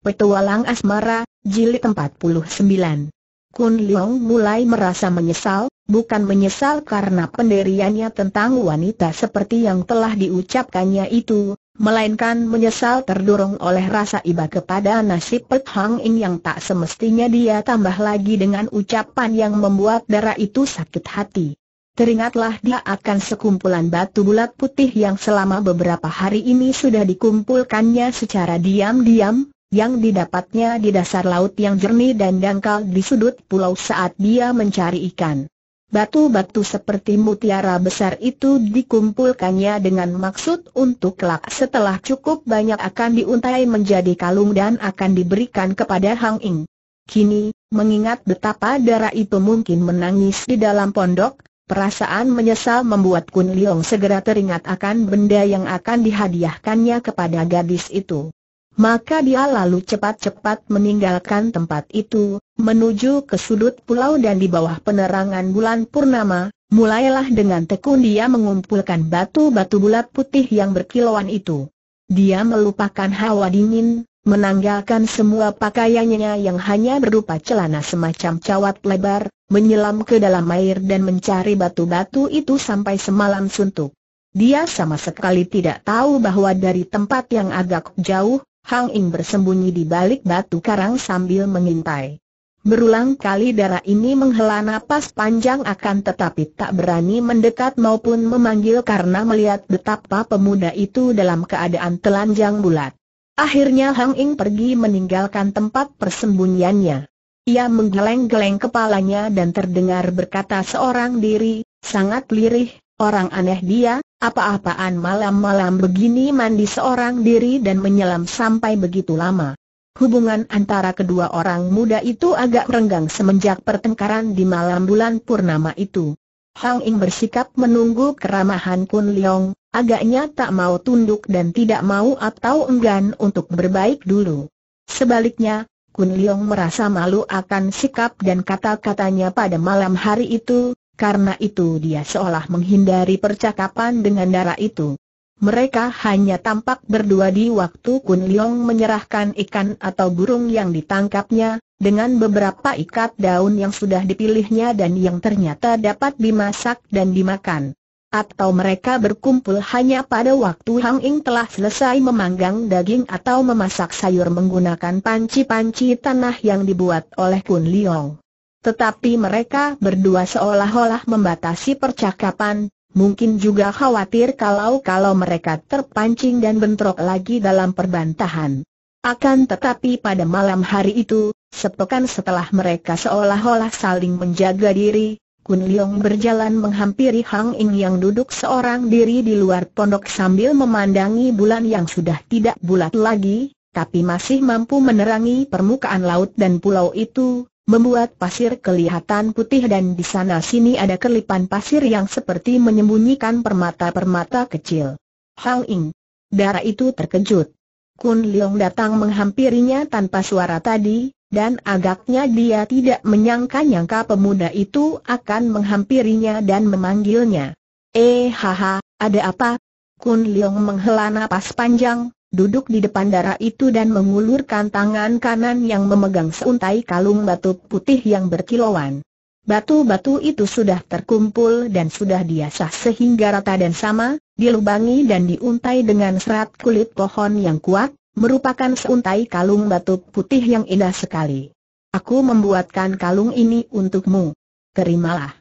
Petualang Asmara, Jilid 49 Kun Leong mulai merasa menyesal, bukan menyesal karena penderiannya tentang wanita seperti yang telah diucapkannya itu, melainkan menyesal terdorong oleh rasa iba kepada nasib Pek Hang In yang tak semestinya dia tambah lagi dengan ucapan yang membuat darah itu sakit hati. Teringatlah dia akan sekumpulan batu bulat putih yang selama beberapa hari ini sudah dikumpulkannya secara diam-diam, yang didapatnya di dasar laut yang jernih dan dangkal di sudut pulau saat dia mencari ikan. Batu-batu seperti mutiara besar itu dikumpulkannya dengan maksud untuk kelak setelah cukup banyak akan diuntai menjadi kalung dan akan diberikan kepada Hang Ing. Kini, mengingat betapa darah itu mungkin menangis di dalam pondok, perasaan menyesal membuat Kun Liong segera teringat akan benda yang akan dihadiahkannya kepada gadis itu. Maka dia lalu cepat-cepat meninggalkan tempat itu, menuju ke sudut pulau dan di bawah penerangan bulan purnama, mulailah dengan tekun dia mengumpulkan batu-batu bulat putih yang berkilauan itu. Dia melupakan hawa dingin, menanggalkan semua pakaiannya yang hanya berupa celana semacam cawat lebar, menyelam ke dalam air dan mencari batu-batu itu sampai semalam suntuk. Dia sama sekali tidak tahu bahwa dari tempat yang agak jauh, Hang Ing bersembunyi di balik batu karang sambil mengintai. Berulang kali darah ini menghela napas panjang akan tetapi tak berani mendekat maupun memanggil karena melihat betapa pemuda itu dalam keadaan telanjang bulat. Akhirnya Hang Ing pergi meninggalkan tempat persembunyiannya. Ia menggeleng-geleng kepalanya dan terdengar berkata seorang diri, sangat lirih, orang aneh dia, apa-apaan malam-malam begini mandi seorang diri dan menyelam sampai begitu lama. Hubungan antara kedua orang muda itu agak renggang semenjak pertengkaran di malam bulan purnama itu. Hang Ing bersikap menunggu keramahan Kun Leong, agaknya tak mau tunduk dan tidak mau atau enggan untuk berbaik dulu. Sebaliknya, Kun Leong merasa malu akan sikap dan kata-katanya pada malam hari itu, karena itu dia seolah menghindari percakapan dengan darah itu. Mereka hanya tampak berdua di waktu Kun Liong menyerahkan ikan atau burung yang ditangkapnya, dengan beberapa ikat daun yang sudah dipilihnya dan yang ternyata dapat dimasak dan dimakan. Atau mereka berkumpul hanya pada waktu Hang Ing telah selesai memanggang daging atau memasak sayur menggunakan panci-panci tanah yang dibuat oleh Kun Leong. Tetapi mereka berdua seolah-olah membatasi percakapan, mungkin juga khawatir kalau-kalau mereka terpancing dan bentrok lagi dalam perbantahan. Akan tetapi pada malam hari itu, sepekan setelah mereka seolah-olah saling menjaga diri, Kun Leong berjalan menghampiri Hang Ing yang duduk seorang diri di luar pondok sambil memandangi bulan yang sudah tidak bulat lagi, tapi masih mampu menerangi permukaan laut dan pulau itu, membuat pasir kelihatan putih dan di sana sini ada kelipan pasir yang seperti menyembunyikan permata-permata kecil. Hang Ing. Darah itu terkejut. Kun Leong datang menghampirinya tanpa suara tadi, dan agaknya dia tidak menyangka-nyangka pemuda itu akan menghampirinya dan memanggilnya. Eh haha, ada apa? Kun Leong menghela napas panjang, duduk di depan darah itu dan mengulurkan tangan kanan yang memegang seuntai kalung batu putih yang berkilauan. Batu-batu itu sudah terkumpul dan sudah diasah sehingga rata dan sama, dilubangi dan diuntai dengan serat kulit pohon yang kuat, merupakan seuntai kalung batu putih yang indah sekali. Aku membuatkan kalung ini untukmu. Terimalah.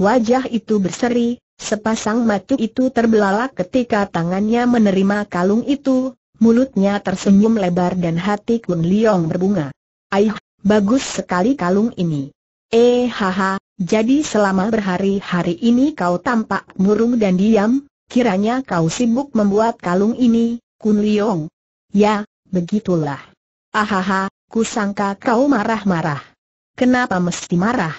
Wajah itu berseri, Sepasang mata itu terbelalak ketika tangannya menerima kalung itu, mulutnya tersenyum lebar dan hati Kun Liong berbunga. Aih, bagus sekali kalung ini. Eh haha, jadi selama berhari-hari ini kau tampak murung dan diam, kiranya kau sibuk membuat kalung ini, Kun Liong. Ya, begitulah. Ahaha, kusangka kau marah-marah. Kenapa mesti marah?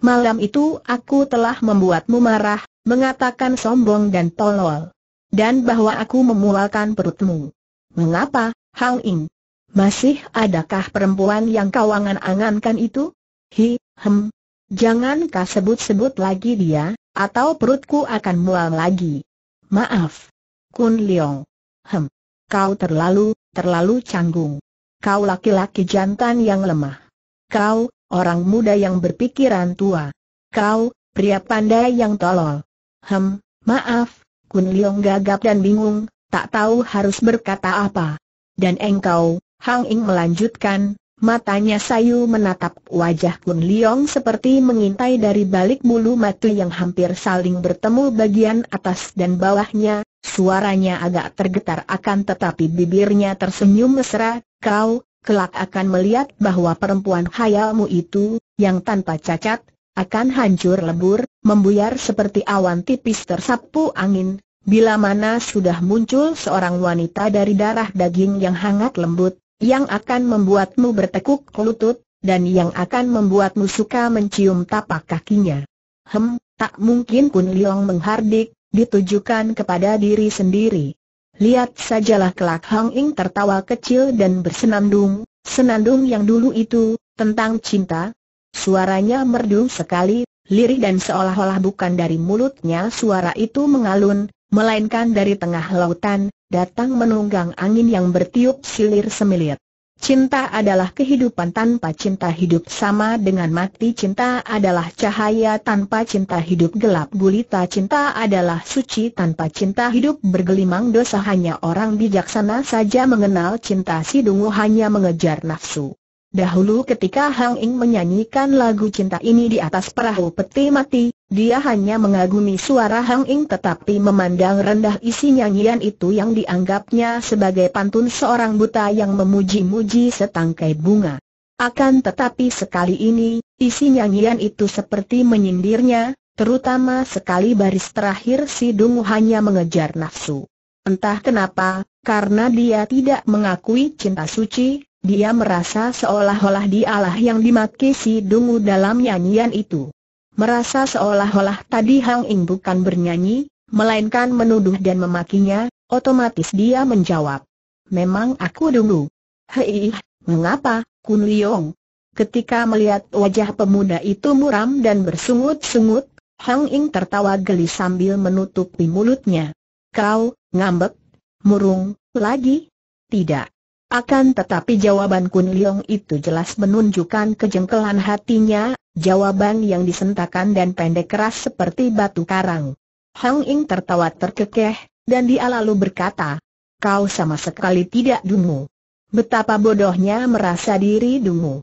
Malam itu aku telah membuatmu marah, mengatakan sombong dan tolol. Dan bahwa aku memualkan perutmu. Mengapa, Hang Ing? Masih adakah perempuan yang kau angankan itu? Hi, hem. Jangan kau sebut-sebut lagi dia, atau perutku akan mual lagi. Maaf. Kun Leong. Hem. Kau terlalu, terlalu canggung. Kau laki-laki jantan yang lemah. Kau, orang muda yang berpikiran tua. Kau, pria pandai yang tolol. Hem, maaf, Kun Leong gagap dan bingung, tak tahu harus berkata apa. Dan engkau, Hang Ing melanjutkan, matanya sayu menatap wajah Kun Leong seperti mengintai dari balik bulu mata yang hampir saling bertemu bagian atas dan bawahnya, suaranya agak tergetar akan tetapi bibirnya tersenyum mesra, kau, kelak akan melihat bahwa perempuan hayalmu itu, yang tanpa cacat, akan hancur lebur, membuyar seperti awan tipis tersapu angin, Bila mana sudah muncul seorang wanita dari darah daging yang hangat lembut, yang akan membuatmu bertekuk lutut, dan yang akan membuatmu suka mencium tapak kakinya. Hem, tak mungkin pun Liong menghardik, ditujukan kepada diri sendiri. Lihat sajalah kelak Hang Ing tertawa kecil dan bersenandung, senandung yang dulu itu, tentang cinta. Suaranya merdu sekali, lirih dan seolah-olah bukan dari mulutnya suara itu mengalun, melainkan dari tengah lautan, datang menunggang angin yang bertiup silir semilir. Cinta adalah kehidupan tanpa cinta hidup sama dengan mati Cinta adalah cahaya tanpa cinta hidup gelap gulita Cinta adalah suci tanpa cinta hidup bergelimang dosa Hanya orang bijaksana saja mengenal cinta si dungu hanya mengejar nafsu Dahulu ketika Hang Ing menyanyikan lagu cinta ini di atas perahu peti mati, dia hanya mengagumi suara Hang Ing tetapi memandang rendah isi nyanyian itu yang dianggapnya sebagai pantun seorang buta yang memuji-muji setangkai bunga. Akan tetapi sekali ini, isi nyanyian itu seperti menyindirnya, Terutama sekali baris terakhir si dungu hanya mengejar nafsu. Entah kenapa, karena dia tidak mengakui cinta suci, dia merasa seolah-olah dialah yang dimaki si Dungu dalam nyanyian itu. Merasa seolah-olah tadi Hang Ing bukan bernyanyi, melainkan menuduh dan memakinya, otomatis dia menjawab. Memang aku Dungu. Hei, mengapa, Kun Liong? Ketika melihat wajah pemuda itu muram dan bersungut-sungut, Hang Ing tertawa geli sambil menutupi mulutnya. Kau, ngambek, murung, lagi? Tidak. Akan tetapi jawaban Kun Leong itu jelas menunjukkan kejengkelan hatinya, jawaban yang disentakan dan pendek keras seperti batu karang. Hang Ying tertawa terkekeh, dan dia lalu berkata, Kau sama sekali tidak dungu. Betapa bodohnya merasa diri dungu.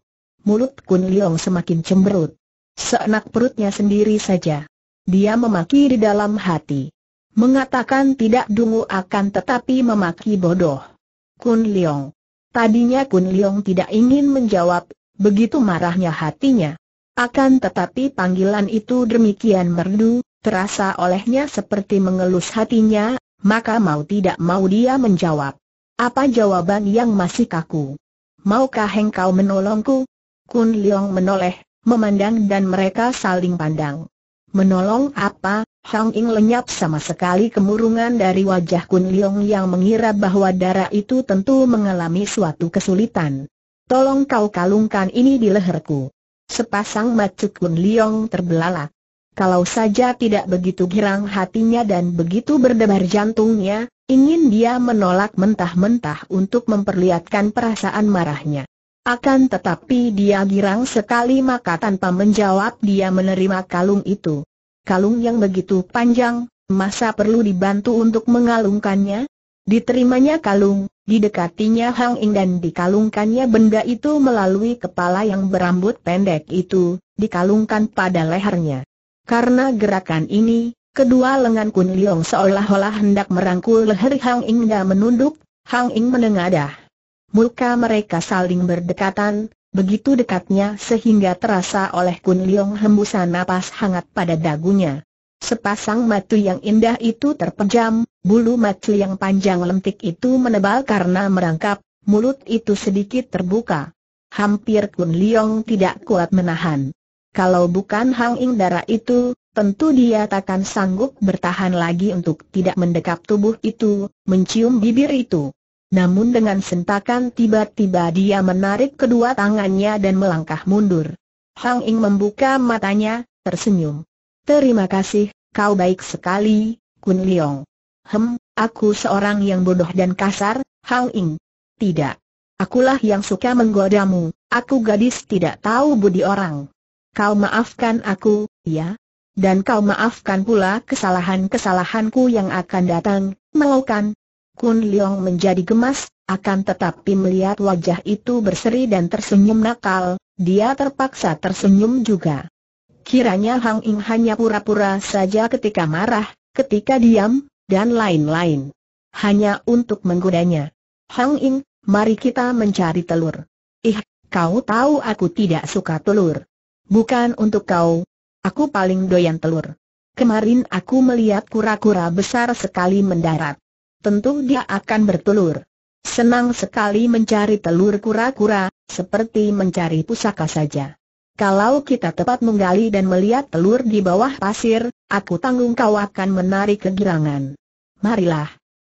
Mulut Kun Leong semakin cemberut. Seenak perutnya sendiri saja. Dia memaki di dalam hati. Mengatakan tidak dungu akan tetapi memaki bodoh. Kun Leong. Tadinya Kun Leong tidak ingin menjawab, begitu marahnya hatinya. Akan tetapi panggilan itu demikian merdu, terasa olehnya seperti mengelus hatinya, maka mau tidak mau dia menjawab. Apa jawaban yang masih kaku? Maukah engkau menolongku? Kun Leong menoleh, memandang dan mereka saling pandang. Menolong apa? Hang Ing lenyap sama sekali kemurungan dari wajah Kun Leong yang mengira bahwa darah itu tentu mengalami suatu kesulitan. Tolong kau kalungkan ini di leherku. Sepasang macuk Kun Leong terbelalak. Kalau saja tidak begitu girang hatinya dan begitu berdebar jantungnya, ingin dia menolak mentah-mentah untuk memperlihatkan perasaan marahnya. Akan tetapi dia girang sekali maka tanpa menjawab dia menerima kalung itu kalung yang begitu panjang, masa perlu dibantu untuk mengalungkannya? Diterimanya kalung, didekatinya Hang Ing dan dikalungkannya benda itu melalui kepala yang berambut pendek itu, dikalungkan pada lehernya. Karena gerakan ini, kedua lengan Kun Liong seolah-olah hendak merangkul leher Hang Ing dan menunduk, Hang Ing menengadah. Muka mereka saling berdekatan, Begitu dekatnya sehingga terasa oleh Kun Leong hembusan napas hangat pada dagunya. Sepasang mata yang indah itu terpejam, bulu mata yang panjang lentik itu menebal karena merangkap, mulut itu sedikit terbuka. Hampir Kun Leong tidak kuat menahan. Kalau bukan Hang Ing darah itu, tentu dia takkan sanggup bertahan lagi untuk tidak mendekap tubuh itu, mencium bibir itu namun dengan sentakan tiba-tiba dia menarik kedua tangannya dan melangkah mundur. Hang Ing membuka matanya, tersenyum. Terima kasih, kau baik sekali, Kun Leong. Hem, aku seorang yang bodoh dan kasar, Hang Ing. Tidak. Akulah yang suka menggodamu, aku gadis tidak tahu budi orang. Kau maafkan aku, ya? Dan kau maafkan pula kesalahan-kesalahanku yang akan datang, mau Kun Leong menjadi gemas, akan tetapi melihat wajah itu berseri dan tersenyum nakal, dia terpaksa tersenyum juga. Kiranya Hang Ing hanya pura-pura saja ketika marah, ketika diam, dan lain-lain. Hanya untuk menggodanya. Hang Ing, mari kita mencari telur. Ih, kau tahu aku tidak suka telur. Bukan untuk kau. Aku paling doyan telur. Kemarin aku melihat kura-kura besar sekali mendarat tentu dia akan bertelur. Senang sekali mencari telur kura-kura, seperti mencari pusaka saja. Kalau kita tepat menggali dan melihat telur di bawah pasir, aku tanggung kau akan menarik kegirangan. Marilah.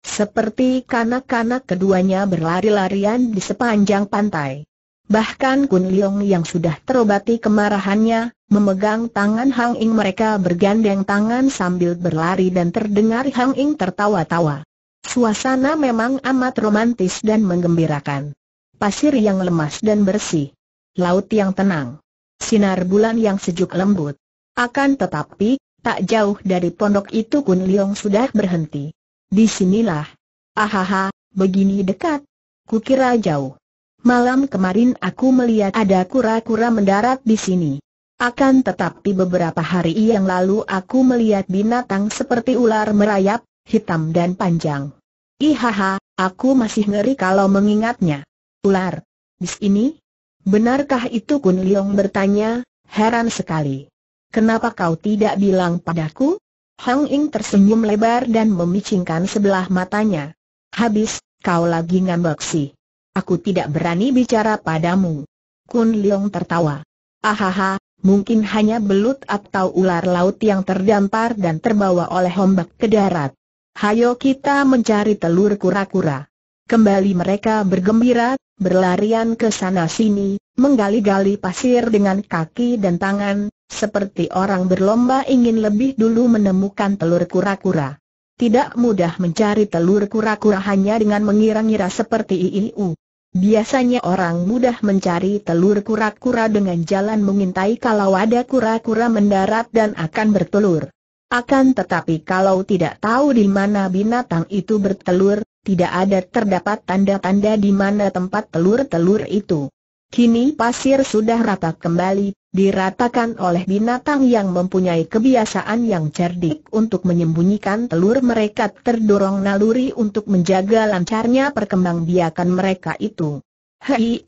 Seperti kanak-kanak keduanya berlari-larian di sepanjang pantai. Bahkan Kun Leong yang sudah terobati kemarahannya, memegang tangan Hang Ing mereka bergandeng tangan sambil berlari dan terdengar Hang Ing tertawa-tawa. Suasana memang amat romantis dan menggembirakan. Pasir yang lemas dan bersih. Laut yang tenang. Sinar bulan yang sejuk lembut. Akan tetapi, tak jauh dari pondok itu Kun Leong sudah berhenti. Di sinilah. Ahaha, begini dekat. Kukira jauh. Malam kemarin aku melihat ada kura-kura mendarat di sini. Akan tetapi beberapa hari yang lalu aku melihat binatang seperti ular merayap, hitam dan panjang. Ihaha, aku masih ngeri kalau mengingatnya. Ular. bis ini? Benarkah itu Kun Leong bertanya, heran sekali. Kenapa kau tidak bilang padaku? Hang Ying tersenyum lebar dan memicingkan sebelah matanya. Habis, kau lagi ngambek sih. Aku tidak berani bicara padamu. Kun Leong tertawa. Ahaha, mungkin hanya belut atau ular laut yang terdampar dan terbawa oleh ombak ke darat hayo kita mencari telur kura-kura. Kembali mereka bergembira, berlarian ke sana-sini, menggali-gali pasir dengan kaki dan tangan, seperti orang berlomba ingin lebih dulu menemukan telur kura-kura. Tidak mudah mencari telur kura-kura hanya dengan mengira-ngira seperti iu. Biasanya orang mudah mencari telur kura-kura dengan jalan mengintai kalau ada kura-kura mendarat dan akan bertelur. Akan tetapi kalau tidak tahu di mana binatang itu bertelur, tidak ada terdapat tanda-tanda di mana tempat telur-telur itu. Kini pasir sudah rata kembali, diratakan oleh binatang yang mempunyai kebiasaan yang cerdik untuk menyembunyikan telur mereka terdorong naluri untuk menjaga lancarnya perkembangbiakan mereka itu. Hei,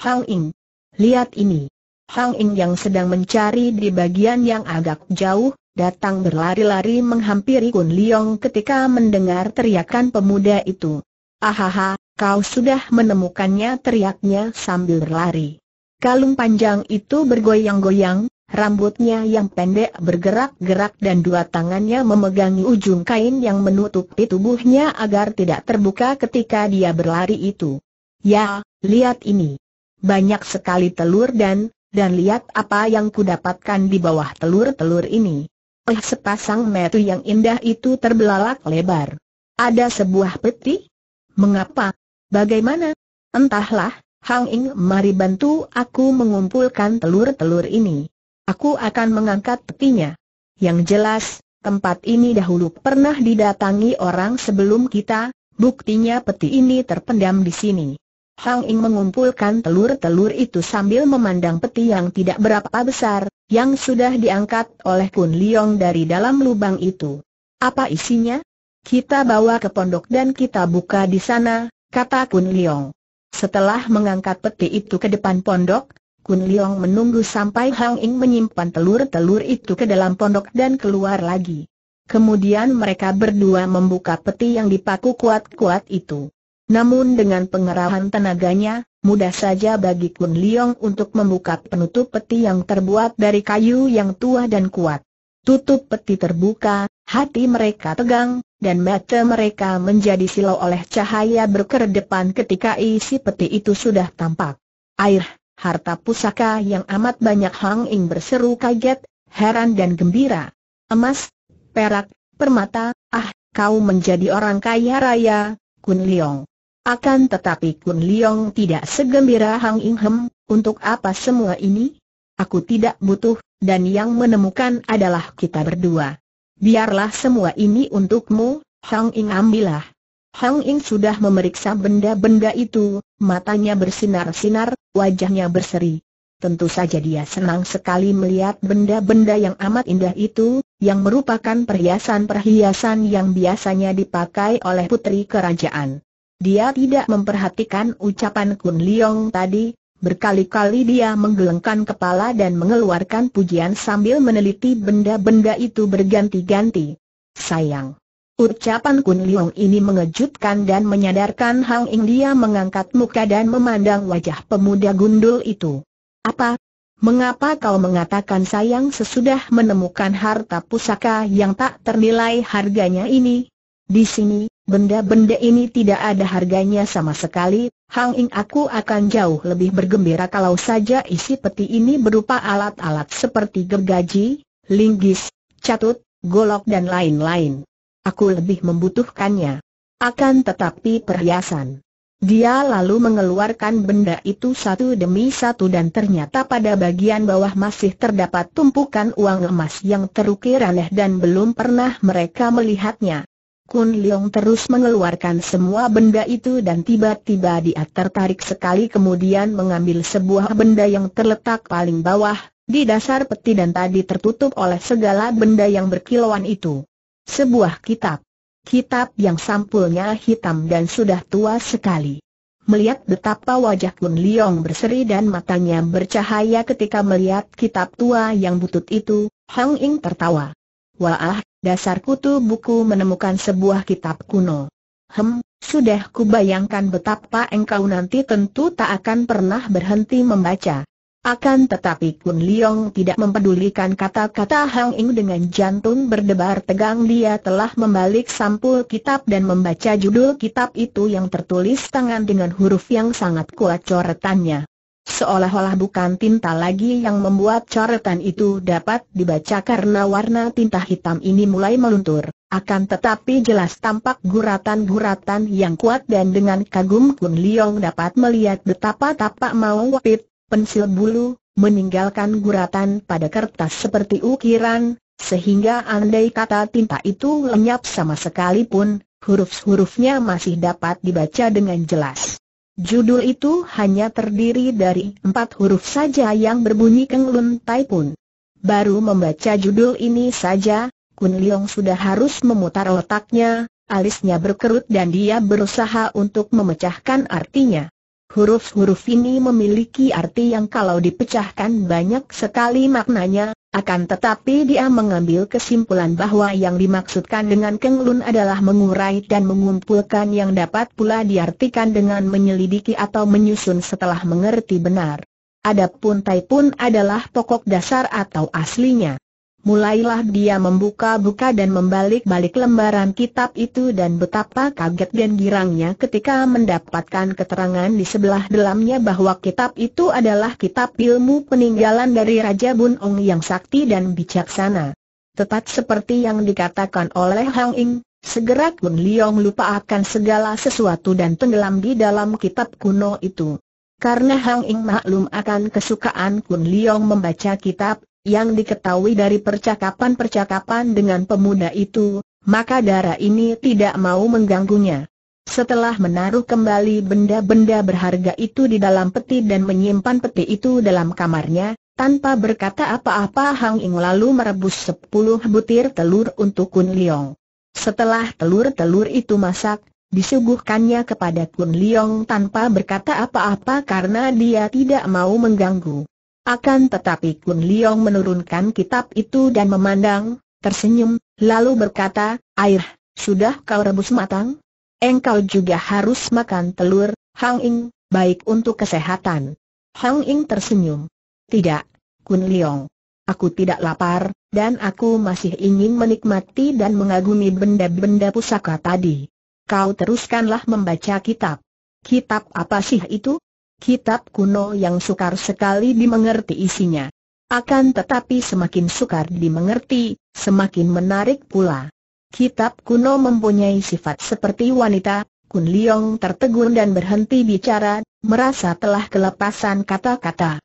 Hang Ing, lihat ini. Hang Ing yang sedang mencari di bagian yang agak jauh, datang berlari-lari menghampiri Kun Liong ketika mendengar teriakan pemuda itu. Ahaha, kau sudah menemukannya teriaknya sambil berlari. Kalung panjang itu bergoyang-goyang, rambutnya yang pendek bergerak-gerak dan dua tangannya memegangi ujung kain yang menutupi tubuhnya agar tidak terbuka ketika dia berlari itu. Ya, lihat ini. Banyak sekali telur dan, dan lihat apa yang kudapatkan di bawah telur-telur ini. Oh sepasang metu yang indah itu terbelalak lebar. Ada sebuah peti? Mengapa? Bagaimana? Entahlah, Hang Ing mari bantu aku mengumpulkan telur-telur ini. Aku akan mengangkat petinya. Yang jelas, tempat ini dahulu pernah didatangi orang sebelum kita, buktinya peti ini terpendam di sini. Hang Ing mengumpulkan telur-telur itu sambil memandang peti yang tidak berapa besar, yang sudah diangkat oleh Kun Liong dari dalam lubang itu. Apa isinya? Kita bawa ke pondok dan kita buka di sana, kata Kun Liong. Setelah mengangkat peti itu ke depan pondok, Kun Liong menunggu sampai Hang Ing menyimpan telur-telur itu ke dalam pondok dan keluar lagi. Kemudian mereka berdua membuka peti yang dipaku kuat-kuat itu. Namun dengan pengerahan tenaganya, mudah saja bagi Kun Liong untuk membuka penutup peti yang terbuat dari kayu yang tua dan kuat. Tutup peti terbuka, hati mereka tegang, dan mata mereka menjadi silau oleh cahaya berkedepan ketika isi peti itu sudah tampak. Air, harta pusaka yang amat banyak Hang Ing berseru kaget, heran dan gembira. Emas, perak, permata, ah, kau menjadi orang kaya raya, Kun Liong. Akan tetapi Kun Liong tidak segembira Hang Ing Hem, untuk apa semua ini? Aku tidak butuh, dan yang menemukan adalah kita berdua. Biarlah semua ini untukmu, Hang Ing ambillah. Hang Ing sudah memeriksa benda-benda itu, matanya bersinar-sinar, wajahnya berseri. Tentu saja dia senang sekali melihat benda-benda yang amat indah itu, yang merupakan perhiasan-perhiasan yang biasanya dipakai oleh putri kerajaan. Dia tidak memperhatikan ucapan Kun Liong tadi, berkali-kali dia menggelengkan kepala dan mengeluarkan pujian sambil meneliti benda-benda itu berganti-ganti. Sayang. Ucapan Kun Liong ini mengejutkan dan menyadarkan Hang Ing dia mengangkat muka dan memandang wajah pemuda gundul itu. Apa? Mengapa kau mengatakan sayang sesudah menemukan harta pusaka yang tak ternilai harganya ini? Di sini, Benda-benda ini tidak ada harganya sama sekali, Hang Ing aku akan jauh lebih bergembira kalau saja isi peti ini berupa alat-alat seperti gergaji, linggis, catut, golok dan lain-lain. Aku lebih membutuhkannya. Akan tetapi perhiasan. Dia lalu mengeluarkan benda itu satu demi satu dan ternyata pada bagian bawah masih terdapat tumpukan uang emas yang terukir aneh dan belum pernah mereka melihatnya. Kun Leong terus mengeluarkan semua benda itu dan tiba-tiba dia tertarik sekali kemudian mengambil sebuah benda yang terletak paling bawah, di dasar peti dan tadi tertutup oleh segala benda yang berkilauan itu. Sebuah kitab. Kitab yang sampulnya hitam dan sudah tua sekali. Melihat betapa wajah Kun Leong berseri dan matanya bercahaya ketika melihat kitab tua yang butut itu, Hang Ying tertawa. Wah, dasar kutu buku menemukan sebuah kitab kuno. Hem, sudah kubayangkan betapa engkau nanti tentu tak akan pernah berhenti membaca. Akan tetapi Kun Liong tidak mempedulikan kata-kata Hang Ing dengan jantung berdebar tegang dia telah membalik sampul kitab dan membaca judul kitab itu yang tertulis tangan dengan huruf yang sangat kuat coretannya. Seolah-olah bukan tinta lagi yang membuat coretan itu dapat dibaca karena warna tinta hitam ini mulai meluntur. Akan tetapi jelas tampak guratan-guratan yang kuat dan dengan kagum Kun Leong dapat melihat betapa tapak mau wapit, pensil bulu, meninggalkan guratan pada kertas seperti ukiran, sehingga andai kata tinta itu lenyap sama sekali pun huruf-hurufnya masih dapat dibaca dengan jelas. Judul itu hanya terdiri dari empat huruf saja yang berbunyi Keng Lun Tai Pun. Baru membaca judul ini saja, Kun Leong sudah harus memutar otaknya, alisnya berkerut dan dia berusaha untuk memecahkan artinya. Huruf-huruf ini memiliki arti yang kalau dipecahkan banyak sekali maknanya, akan tetapi dia mengambil kesimpulan bahwa yang dimaksudkan dengan kenglun adalah mengurai dan mengumpulkan yang dapat pula diartikan dengan menyelidiki atau menyusun setelah mengerti benar. Adapun taipun adalah pokok dasar atau aslinya mulailah dia membuka-buka dan membalik-balik lembaran kitab itu dan betapa kaget dan girangnya ketika mendapatkan keterangan di sebelah dalamnya bahwa kitab itu adalah kitab ilmu peninggalan dari Raja Bun Ong yang sakti dan bijaksana. Tepat seperti yang dikatakan oleh Hang Ing, segera Kun Leong lupa akan segala sesuatu dan tenggelam di dalam kitab kuno itu. Karena Hang Ing maklum akan kesukaan Kun Leong membaca kitab, yang diketahui dari percakapan-percakapan dengan pemuda itu, maka darah ini tidak mau mengganggunya. Setelah menaruh kembali benda-benda berharga itu di dalam peti dan menyimpan peti itu dalam kamarnya, tanpa berkata apa-apa Hang Ing lalu merebus sepuluh butir telur untuk Kun Leong. Setelah telur-telur itu masak, disuguhkannya kepada Kun Leong tanpa berkata apa-apa karena dia tidak mau mengganggu. Akan tetapi Kun Leong menurunkan kitab itu dan memandang, tersenyum, lalu berkata, Air, sudah kau rebus matang? Engkau juga harus makan telur, Hang Ing, baik untuk kesehatan. Hang Ing tersenyum. Tidak, Kun Leong. Aku tidak lapar, dan aku masih ingin menikmati dan mengagumi benda-benda pusaka tadi. Kau teruskanlah membaca kitab. Kitab apa sih itu? kitab kuno yang sukar sekali dimengerti isinya. Akan tetapi semakin sukar dimengerti, semakin menarik pula. Kitab kuno mempunyai sifat seperti wanita, Kun Liong tertegun dan berhenti bicara, merasa telah kelepasan kata-kata.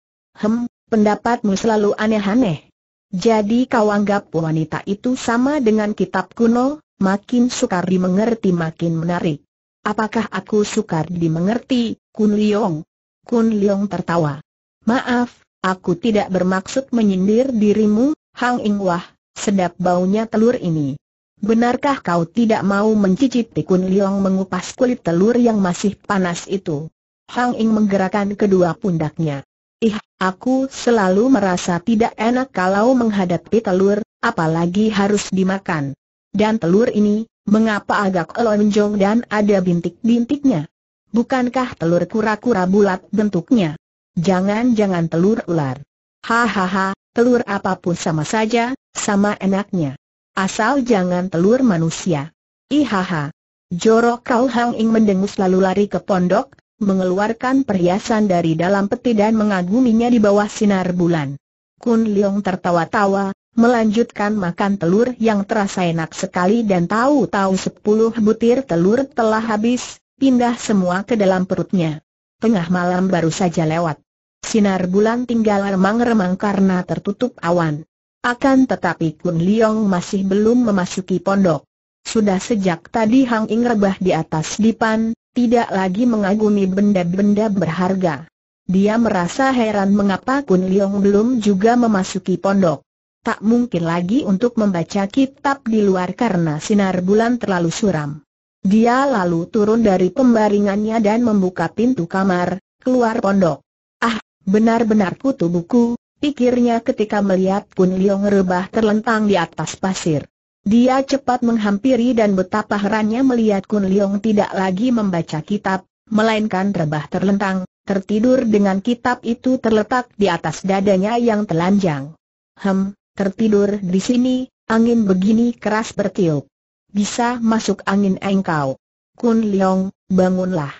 Hem, pendapatmu selalu aneh-aneh. Jadi kau anggap wanita itu sama dengan kitab kuno, makin sukar dimengerti makin menarik. Apakah aku sukar dimengerti, Kun Liong? Kun Leong tertawa. Maaf, aku tidak bermaksud menyindir dirimu, Hang Ing Wah, sedap baunya telur ini. Benarkah kau tidak mau mencicipi Kun Leong mengupas kulit telur yang masih panas itu? Hang Ing menggerakkan kedua pundaknya. Ih, aku selalu merasa tidak enak kalau menghadapi telur, apalagi harus dimakan. Dan telur ini, mengapa agak lonjong dan ada bintik-bintiknya? Bukankah telur kura-kura bulat bentuknya? Jangan-jangan telur ular. Hahaha, telur apapun sama saja, sama enaknya. Asal jangan telur manusia. Ihaha. Jorok Kau Hang Ing mendengus lalu lari ke pondok, mengeluarkan perhiasan dari dalam peti dan mengaguminya di bawah sinar bulan. Kun Leong tertawa-tawa, melanjutkan makan telur yang terasa enak sekali dan tahu-tahu sepuluh butir telur telah habis, pindah semua ke dalam perutnya. Tengah malam baru saja lewat. Sinar bulan tinggal remang-remang karena tertutup awan. Akan tetapi Kun Liong masih belum memasuki pondok. Sudah sejak tadi Hang Ing rebah di atas dipan, tidak lagi mengagumi benda-benda berharga. Dia merasa heran mengapa Kun Liong belum juga memasuki pondok. Tak mungkin lagi untuk membaca kitab di luar karena sinar bulan terlalu suram. Dia lalu turun dari pembaringannya dan membuka pintu kamar, keluar pondok. Ah, benar-benar kutu buku, pikirnya ketika melihat Kun Liong rebah terlentang di atas pasir. Dia cepat menghampiri dan betapa herannya melihat Kun Liong tidak lagi membaca kitab, melainkan rebah terlentang, tertidur dengan kitab itu terletak di atas dadanya yang telanjang. Hem, tertidur di sini, angin begini keras bertiup. Bisa masuk angin engkau. Kun Leong, bangunlah.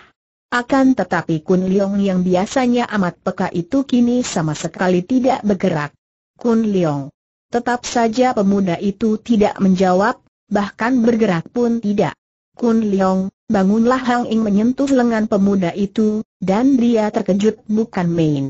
Akan tetapi Kun Leong yang biasanya amat peka itu kini sama sekali tidak bergerak. Kun Leong. Tetap saja pemuda itu tidak menjawab, bahkan bergerak pun tidak. Kun Leong, bangunlah Hang Ing menyentuh lengan pemuda itu, dan dia terkejut bukan main.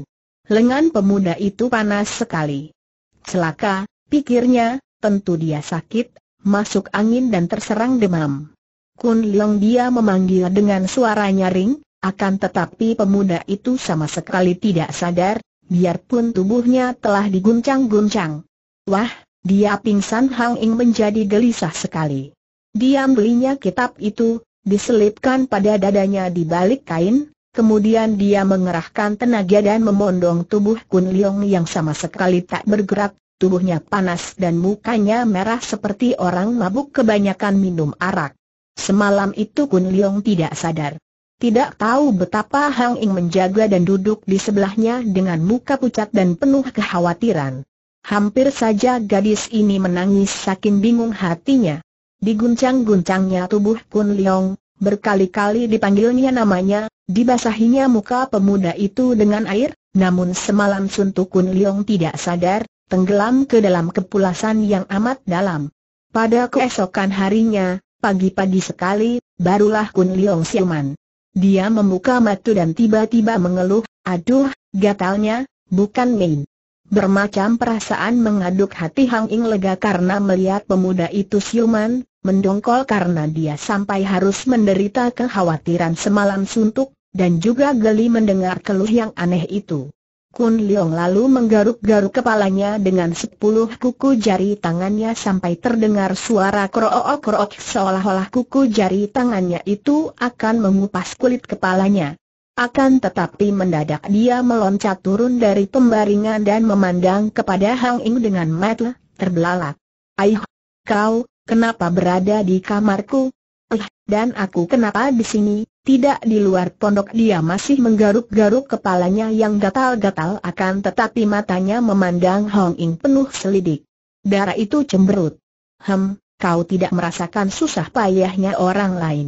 Lengan pemuda itu panas sekali. Celaka, pikirnya, tentu dia sakit masuk angin dan terserang demam. Kun Leong dia memanggil dengan suara nyaring, akan tetapi pemuda itu sama sekali tidak sadar, biarpun tubuhnya telah diguncang-guncang. Wah, dia pingsan Hang Ing menjadi gelisah sekali. Dia belinya kitab itu, diselipkan pada dadanya di balik kain, kemudian dia mengerahkan tenaga dan memondong tubuh Kun Leong yang sama sekali tak bergerak, tubuhnya panas dan mukanya merah seperti orang mabuk kebanyakan minum arak. Semalam itu Kun Leong tidak sadar. Tidak tahu betapa Hang Ing menjaga dan duduk di sebelahnya dengan muka pucat dan penuh kekhawatiran. Hampir saja gadis ini menangis saking bingung hatinya. Diguncang-guncangnya tubuh Kun Leong, berkali-kali dipanggilnya namanya, dibasahinya muka pemuda itu dengan air, namun semalam suntuk Kun Leong tidak sadar, tenggelam ke dalam kepulasan yang amat dalam. Pada keesokan harinya, pagi-pagi sekali, barulah Kun Leong Siuman. Dia membuka mata dan tiba-tiba mengeluh, aduh, gatalnya, bukan main. Bermacam perasaan mengaduk hati Hang Ing lega karena melihat pemuda itu siuman, mendongkol karena dia sampai harus menderita kekhawatiran semalam suntuk, dan juga geli mendengar keluh yang aneh itu. Kun Leong lalu menggaruk-garuk kepalanya dengan sepuluh kuku jari tangannya sampai terdengar suara krook-krook seolah-olah kuku jari tangannya itu akan mengupas kulit kepalanya. Akan tetapi mendadak dia meloncat turun dari pembaringan dan memandang kepada Hang Ing dengan mata terbelalak. Aih, kau, kenapa berada di kamarku? Eh, dan aku kenapa di sini? Tidak di luar pondok dia masih menggaruk-garuk kepalanya yang gatal-gatal akan tetapi matanya memandang Hong Ing penuh selidik. Darah itu cemberut. Hem, kau tidak merasakan susah payahnya orang lain.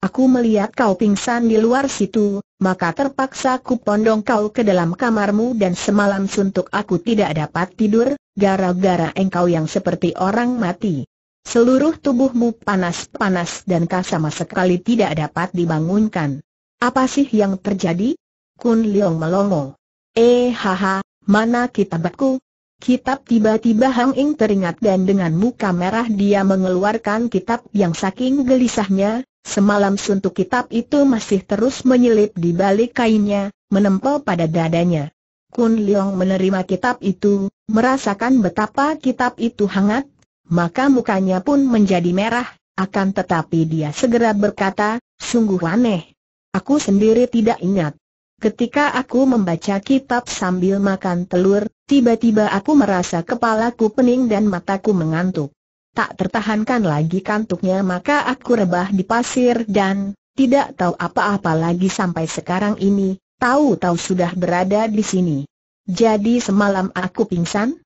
Aku melihat kau pingsan di luar situ, maka terpaksa ku pondong kau ke dalam kamarmu dan semalam suntuk aku tidak dapat tidur, gara-gara engkau yang seperti orang mati. Seluruh tubuhmu panas-panas dan kau sama sekali tidak dapat dibangunkan. Apa sih yang terjadi? Kun Leong melongo. Eh haha, mana kitabku? Kitab tiba-tiba Hang Ing teringat dan dengan muka merah dia mengeluarkan kitab yang saking gelisahnya, semalam suntuk kitab itu masih terus menyelip di balik kainnya, menempel pada dadanya. Kun Leong menerima kitab itu, merasakan betapa kitab itu hangat, maka mukanya pun menjadi merah, akan tetapi dia segera berkata, sungguh aneh. Aku sendiri tidak ingat. Ketika aku membaca kitab sambil makan telur, tiba-tiba aku merasa kepalaku pening dan mataku mengantuk. Tak tertahankan lagi kantuknya maka aku rebah di pasir dan tidak tahu apa-apa lagi sampai sekarang ini, tahu-tahu sudah berada di sini. Jadi semalam aku pingsan?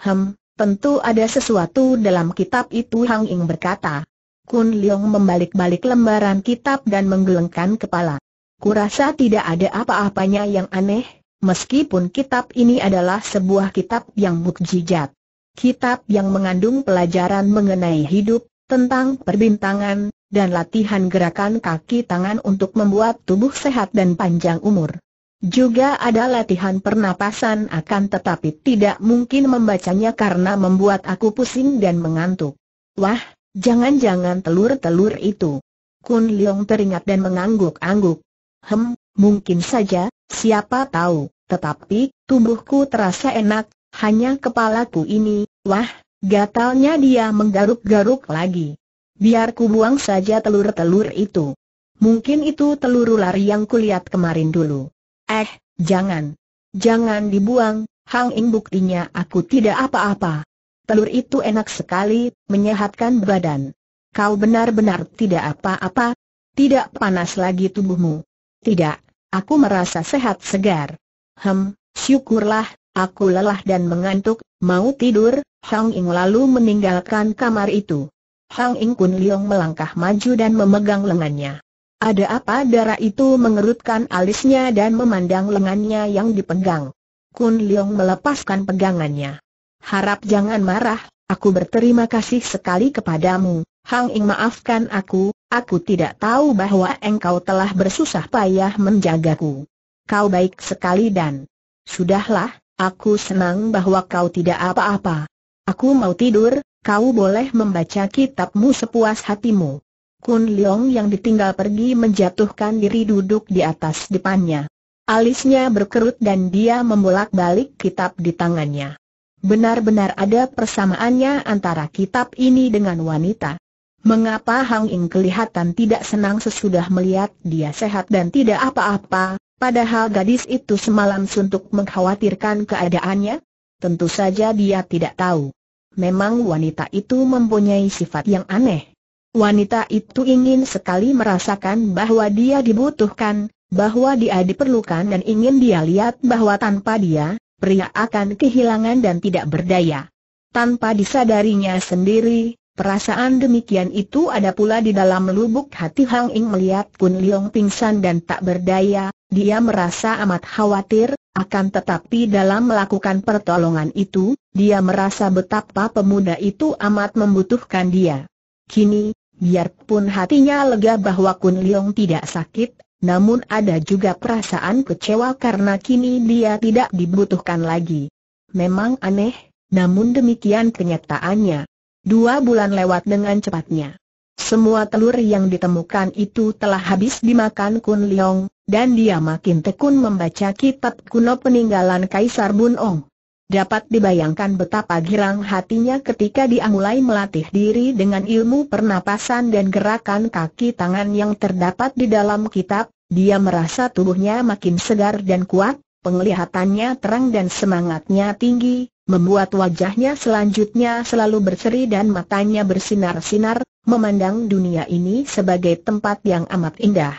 Hem, Tentu ada sesuatu dalam kitab itu Hang Ing berkata. Kun Leong membalik-balik lembaran kitab dan menggelengkan kepala. Kurasa tidak ada apa-apanya yang aneh, meskipun kitab ini adalah sebuah kitab yang mukjizat. Kitab yang mengandung pelajaran mengenai hidup, tentang perbintangan, dan latihan gerakan kaki tangan untuk membuat tubuh sehat dan panjang umur. Juga ada latihan pernapasan akan tetapi tidak mungkin membacanya karena membuat aku pusing dan mengantuk. Wah, jangan-jangan telur-telur itu. Kun Leong teringat dan mengangguk-angguk. Hem, mungkin saja, siapa tahu, tetapi, tubuhku terasa enak, hanya kepalaku ini, wah, gatalnya dia menggaruk-garuk lagi. Biar ku buang saja telur-telur itu. Mungkin itu telur ular yang kulihat kemarin dulu. Eh, jangan. Jangan dibuang, Hang Ing buktinya aku tidak apa-apa. Telur itu enak sekali, menyehatkan badan. Kau benar-benar tidak apa-apa. Tidak panas lagi tubuhmu. Tidak, aku merasa sehat segar. Hem, syukurlah, aku lelah dan mengantuk, mau tidur, Hang Ing lalu meninggalkan kamar itu. Hang Ing Kun Liong melangkah maju dan memegang lengannya. Ada apa darah itu mengerutkan alisnya dan memandang lengannya yang dipegang. Kun Leong melepaskan pegangannya. Harap jangan marah, aku berterima kasih sekali kepadamu. Hang Ing maafkan aku, aku tidak tahu bahwa engkau telah bersusah payah menjagaku. Kau baik sekali dan... Sudahlah, aku senang bahwa kau tidak apa-apa. Aku mau tidur, kau boleh membaca kitabmu sepuas hatimu. Kun Leong yang ditinggal pergi menjatuhkan diri duduk di atas depannya. Alisnya berkerut dan dia membolak-balik kitab di tangannya. Benar-benar ada persamaannya antara kitab ini dengan wanita. Mengapa Hang Ying kelihatan tidak senang sesudah melihat dia sehat dan tidak apa-apa, padahal gadis itu semalam suntuk mengkhawatirkan keadaannya? Tentu saja dia tidak tahu. Memang wanita itu mempunyai sifat yang aneh Wanita itu ingin sekali merasakan bahwa dia dibutuhkan, bahwa dia diperlukan dan ingin dia lihat bahwa tanpa dia, pria akan kehilangan dan tidak berdaya. Tanpa disadarinya sendiri, perasaan demikian itu ada pula di dalam lubuk hati Hang Ing melihat Kun Leong pingsan dan tak berdaya, dia merasa amat khawatir, akan tetapi dalam melakukan pertolongan itu, dia merasa betapa pemuda itu amat membutuhkan dia. Kini, Biarpun hatinya lega bahwa Kun Leong tidak sakit, namun ada juga perasaan kecewa karena kini dia tidak dibutuhkan lagi. Memang aneh, namun demikian kenyataannya. Dua bulan lewat dengan cepatnya. Semua telur yang ditemukan itu telah habis dimakan Kun Leong, dan dia makin tekun membaca kitab kuno peninggalan Kaisar Bun Ong. Dapat dibayangkan betapa girang hatinya ketika dia mulai melatih diri dengan ilmu pernapasan dan gerakan kaki tangan yang terdapat di dalam kitab, dia merasa tubuhnya makin segar dan kuat, penglihatannya terang dan semangatnya tinggi, membuat wajahnya selanjutnya selalu berseri dan matanya bersinar-sinar, memandang dunia ini sebagai tempat yang amat indah.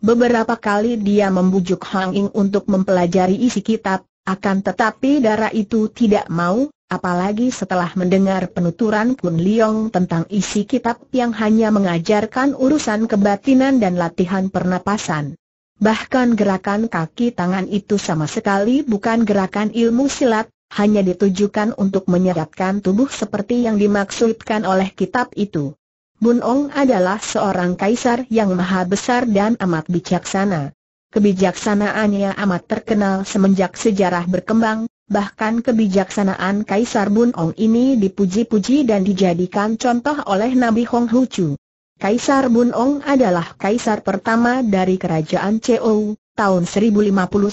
Beberapa kali dia membujuk Hang Ing untuk mempelajari isi kitab, akan tetapi darah itu tidak mau, apalagi setelah mendengar penuturan Kun Liong tentang isi kitab yang hanya mengajarkan urusan kebatinan dan latihan pernapasan. Bahkan gerakan kaki tangan itu sama sekali bukan gerakan ilmu silat, hanya ditujukan untuk menyeratkan tubuh seperti yang dimaksudkan oleh kitab itu. Bun Ong adalah seorang kaisar yang maha besar dan amat bijaksana. Kebijaksanaannya amat terkenal semenjak sejarah berkembang, bahkan kebijaksanaan Kaisar Bun Ong ini dipuji-puji dan dijadikan contoh oleh Nabi Hong Hu Chu. Kaisar Bun Ong adalah kaisar pertama dari kerajaan Chou, tahun 1050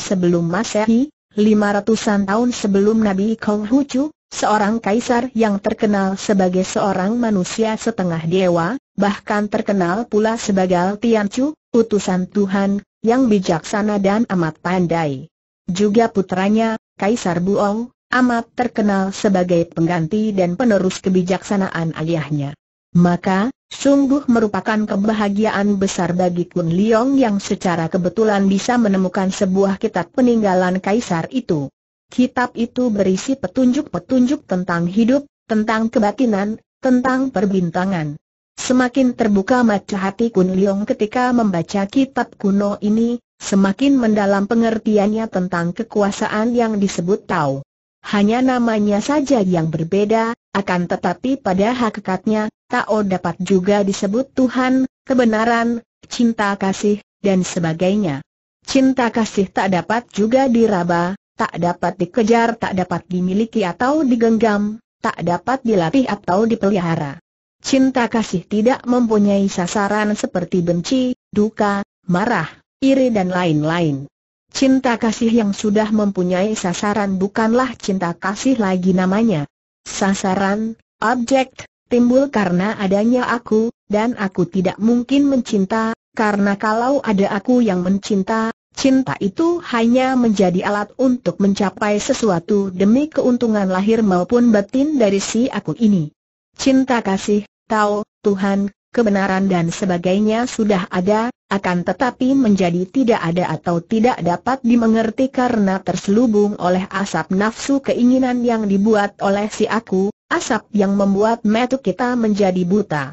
sebelum Masehi, 500-an tahun sebelum Nabi Hong Hu Chu, seorang kaisar yang terkenal sebagai seorang manusia setengah dewa, bahkan terkenal pula sebagai Tian Chu, utusan Tuhan, yang bijaksana dan amat pandai. Juga putranya, Kaisar Buong, amat terkenal sebagai pengganti dan penerus kebijaksanaan ayahnya. Maka, sungguh merupakan kebahagiaan besar bagi Kun Liong yang secara kebetulan bisa menemukan sebuah kitab peninggalan kaisar itu. Kitab itu berisi petunjuk-petunjuk tentang hidup, tentang kebatinan, tentang perbintangan. Semakin terbuka mata hati Kun Liong ketika membaca kitab kuno ini, semakin mendalam pengertiannya tentang kekuasaan yang disebut Tao. Hanya namanya saja yang berbeda, akan tetapi pada hakikatnya, Tao dapat juga disebut Tuhan, kebenaran, cinta kasih, dan sebagainya. Cinta kasih tak dapat juga diraba, tak dapat dikejar, tak dapat dimiliki atau digenggam, tak dapat dilatih atau dipelihara. Cinta kasih tidak mempunyai sasaran seperti benci, duka, marah, iri dan lain-lain. Cinta kasih yang sudah mempunyai sasaran bukanlah cinta kasih lagi namanya. Sasaran, objek, timbul karena adanya aku, dan aku tidak mungkin mencinta, karena kalau ada aku yang mencinta, cinta itu hanya menjadi alat untuk mencapai sesuatu demi keuntungan lahir maupun batin dari si aku ini cinta kasih, tahu, Tuhan, kebenaran dan sebagainya sudah ada, akan tetapi menjadi tidak ada atau tidak dapat dimengerti karena terselubung oleh asap nafsu keinginan yang dibuat oleh si aku, asap yang membuat metu kita menjadi buta.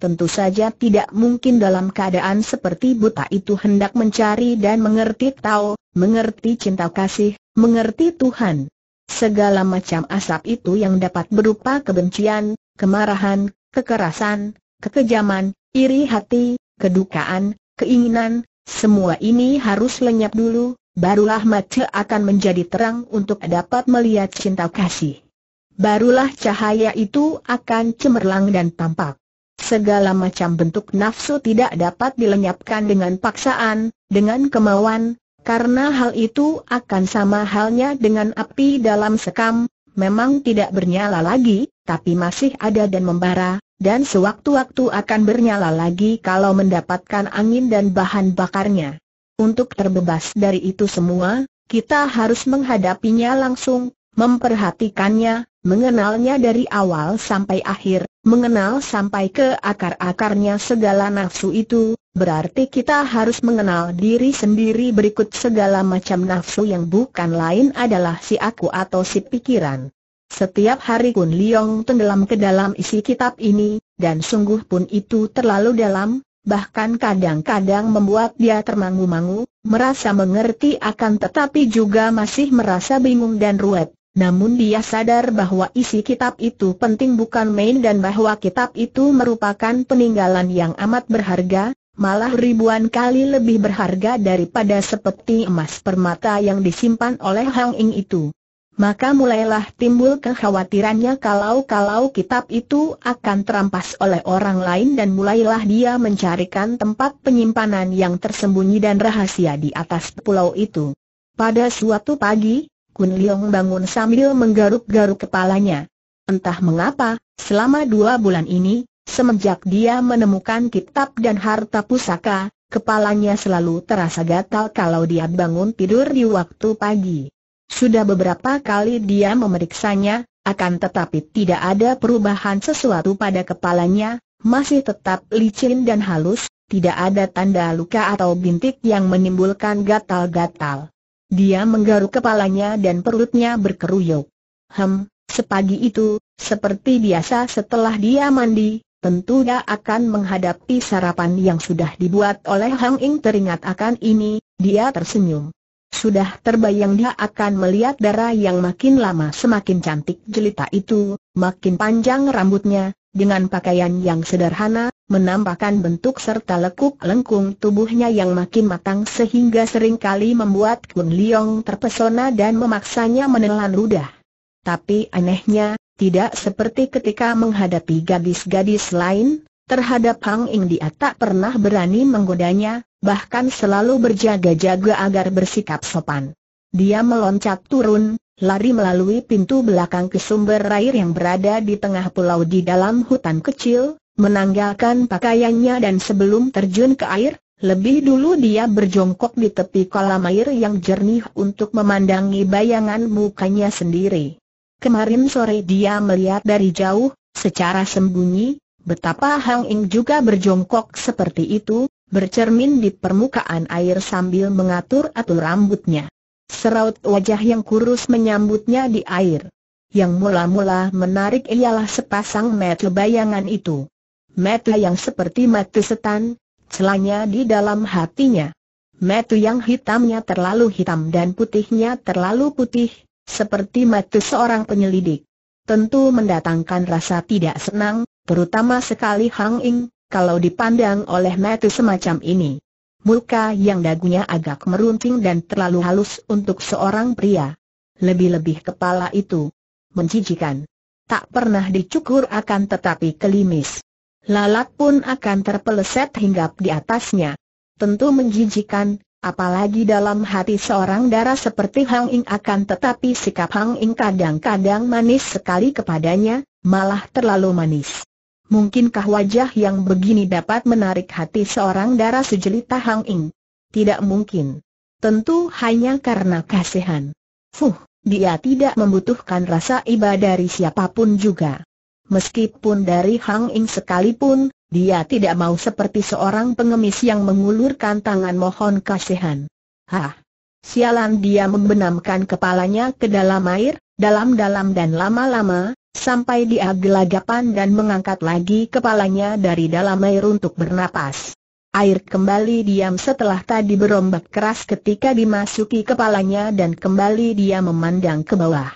Tentu saja tidak mungkin dalam keadaan seperti buta itu hendak mencari dan mengerti tahu, mengerti cinta kasih, mengerti Tuhan. Segala macam asap itu yang dapat berupa kebencian, kemarahan, kekerasan, kekejaman, iri hati, kedukaan, keinginan, semua ini harus lenyap dulu, barulah mata akan menjadi terang untuk dapat melihat cinta kasih. Barulah cahaya itu akan cemerlang dan tampak. Segala macam bentuk nafsu tidak dapat dilenyapkan dengan paksaan, dengan kemauan, karena hal itu akan sama halnya dengan api dalam sekam, memang tidak bernyala lagi, tapi masih ada dan membara, dan sewaktu-waktu akan bernyala lagi kalau mendapatkan angin dan bahan bakarnya. Untuk terbebas dari itu semua, kita harus menghadapinya langsung, memperhatikannya, mengenalnya dari awal sampai akhir, mengenal sampai ke akar-akarnya segala nafsu itu, berarti kita harus mengenal diri sendiri berikut segala macam nafsu yang bukan lain adalah si aku atau si pikiran. Setiap hari Kun Liong tenggelam ke dalam isi kitab ini, dan sungguh pun itu terlalu dalam, bahkan kadang-kadang membuat dia termangu-mangu, merasa mengerti akan tetapi juga masih merasa bingung dan ruwet. Namun dia sadar bahwa isi kitab itu penting bukan main dan bahwa kitab itu merupakan peninggalan yang amat berharga, malah ribuan kali lebih berharga daripada seperti emas permata yang disimpan oleh Hang Ing itu maka mulailah timbul kekhawatirannya kalau-kalau kitab itu akan terampas oleh orang lain dan mulailah dia mencarikan tempat penyimpanan yang tersembunyi dan rahasia di atas pulau itu. Pada suatu pagi, Kun Leong bangun sambil menggaruk-garuk kepalanya. Entah mengapa, selama dua bulan ini, semenjak dia menemukan kitab dan harta pusaka, kepalanya selalu terasa gatal kalau dia bangun tidur di waktu pagi. Sudah beberapa kali dia memeriksanya, akan tetapi tidak ada perubahan sesuatu pada kepalanya, masih tetap licin dan halus, tidak ada tanda luka atau bintik yang menimbulkan gatal-gatal. Dia menggaruk kepalanya dan perutnya berkeruyuk. Hem, sepagi itu, seperti biasa setelah dia mandi, tentu dia akan menghadapi sarapan yang sudah dibuat oleh Hang Ing teringat akan ini, dia tersenyum. Sudah terbayang dia akan melihat darah yang makin lama semakin cantik jelita itu, makin panjang rambutnya, dengan pakaian yang sederhana, menampakkan bentuk serta lekuk lengkung tubuhnya yang makin matang sehingga seringkali membuat Kun Liong terpesona dan memaksanya menelan ludah. Tapi anehnya, tidak seperti ketika menghadapi gadis-gadis lain, terhadap Hang Ing dia tak pernah berani menggodanya, bahkan selalu berjaga-jaga agar bersikap sopan. Dia meloncat turun, lari melalui pintu belakang ke sumber air yang berada di tengah pulau di dalam hutan kecil, menanggalkan pakaiannya dan sebelum terjun ke air, lebih dulu dia berjongkok di tepi kolam air yang jernih untuk memandangi bayangan mukanya sendiri. Kemarin sore dia melihat dari jauh, secara sembunyi, betapa Hang Ing juga berjongkok seperti itu, bercermin di permukaan air sambil mengatur-atur rambutnya. Seraut wajah yang kurus menyambutnya di air. Yang mula-mula menarik ialah sepasang mata bayangan itu. Mata yang seperti mata setan, celanya di dalam hatinya. Mata yang hitamnya terlalu hitam dan putihnya terlalu putih, seperti mata seorang penyelidik. Tentu mendatangkan rasa tidak senang, terutama sekali Hang Ing, kalau dipandang oleh mata semacam ini. Muka yang dagunya agak merunting dan terlalu halus untuk seorang pria. Lebih-lebih kepala itu menjijikan. Tak pernah dicukur akan tetapi kelimis. Lalat pun akan terpeleset hinggap di atasnya. Tentu menjijikan, apalagi dalam hati seorang darah seperti Hang Ing akan tetapi sikap Hang Ing kadang-kadang manis sekali kepadanya, malah terlalu manis. Mungkinkah wajah yang begini dapat menarik hati seorang darah sejelita Hang Ing? Tidak mungkin. Tentu hanya karena kasihan. Fuh, dia tidak membutuhkan rasa iba dari siapapun juga. Meskipun dari Hang Ing sekalipun, dia tidak mau seperti seorang pengemis yang mengulurkan tangan mohon kasihan. Hah! Sialan dia membenamkan kepalanya ke dalam air, dalam-dalam dan lama-lama, sampai dia gelagapan dan mengangkat lagi kepalanya dari dalam air untuk bernapas. Air kembali diam setelah tadi berombak keras ketika dimasuki kepalanya dan kembali dia memandang ke bawah.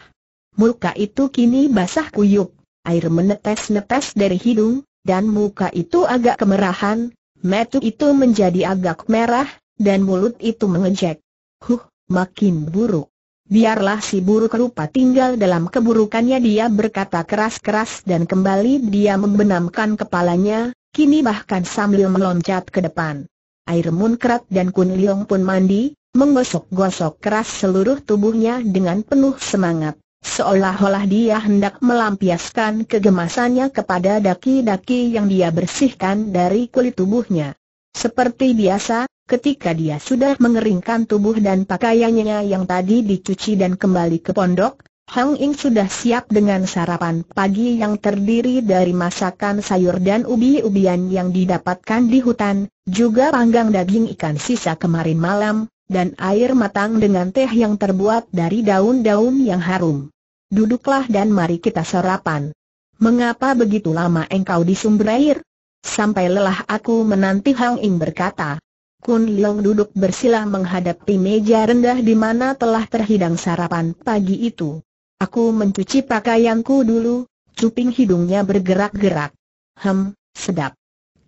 Muka itu kini basah kuyup, air menetes-netes dari hidung, dan muka itu agak kemerahan, metu itu menjadi agak merah, dan mulut itu mengejek. Huh, makin buruk. Biarlah si buruk rupa tinggal dalam keburukannya dia berkata keras-keras dan kembali dia membenamkan kepalanya, kini bahkan sambil meloncat ke depan. Air munkrat dan Kun liong pun mandi, menggosok-gosok keras seluruh tubuhnya dengan penuh semangat. Seolah-olah dia hendak melampiaskan kegemasannya kepada daki-daki yang dia bersihkan dari kulit tubuhnya. Seperti biasa, Ketika dia sudah mengeringkan tubuh dan pakaiannya yang tadi dicuci dan kembali ke pondok, Hang Ing sudah siap dengan sarapan pagi yang terdiri dari masakan sayur dan ubi-ubian yang didapatkan di hutan, juga panggang daging ikan sisa kemarin malam, dan air matang dengan teh yang terbuat dari daun-daun yang harum. Duduklah dan mari kita sarapan. Mengapa begitu lama engkau di sumber air? Sampai lelah aku menanti Hang Ing berkata. Kun Leong duduk bersila menghadapi meja rendah di mana telah terhidang sarapan pagi itu. Aku mencuci pakaianku dulu, cuping hidungnya bergerak-gerak. Hem, sedap.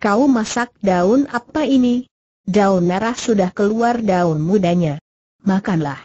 Kau masak daun apa ini? Daun merah sudah keluar daun mudanya. Makanlah.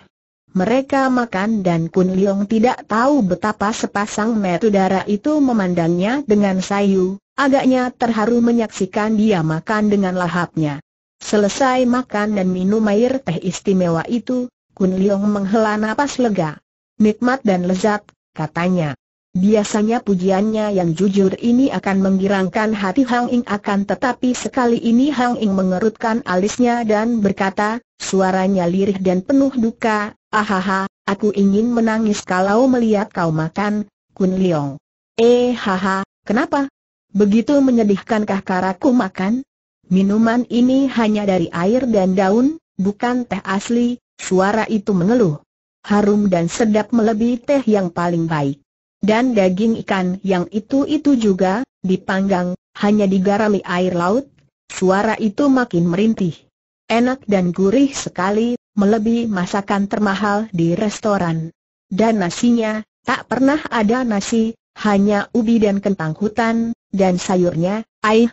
Mereka makan dan Kun Leong tidak tahu betapa sepasang metu darah itu memandangnya dengan sayu, agaknya terharu menyaksikan dia makan dengan lahapnya. Selesai makan dan minum air teh istimewa itu, Kun Leong menghela napas lega. Nikmat dan lezat, katanya. Biasanya pujiannya yang jujur ini akan menggirangkan hati Hang Ing akan tetapi sekali ini Hang Ing mengerutkan alisnya dan berkata, suaranya lirih dan penuh duka, ahaha, aku ingin menangis kalau melihat kau makan, Kun Leong. Eh haha, kenapa? Begitu menyedihkankah karaku makan? Minuman ini hanya dari air dan daun, bukan teh asli, suara itu mengeluh. Harum dan sedap melebihi teh yang paling baik. Dan daging ikan yang itu-itu juga, dipanggang, hanya digarami air laut, suara itu makin merintih. Enak dan gurih sekali, melebihi masakan termahal di restoran. Dan nasinya, tak pernah ada nasi, hanya ubi dan kentang hutan, dan sayurnya, air,